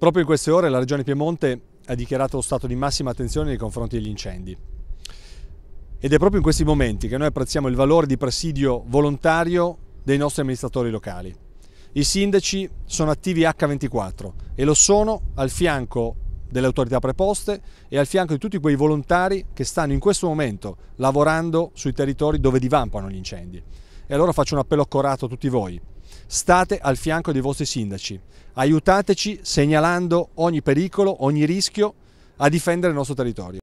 Proprio in queste ore la Regione Piemonte ha dichiarato lo stato di massima attenzione nei confronti degli incendi. Ed è proprio in questi momenti che noi apprezziamo il valore di presidio volontario dei nostri amministratori locali. I sindaci sono attivi H24 e lo sono al fianco delle autorità preposte e al fianco di tutti quei volontari che stanno in questo momento lavorando sui territori dove divampano gli incendi. E allora faccio un appello accorato a tutti voi. State al fianco dei vostri sindaci, aiutateci segnalando ogni pericolo, ogni rischio a difendere il nostro territorio.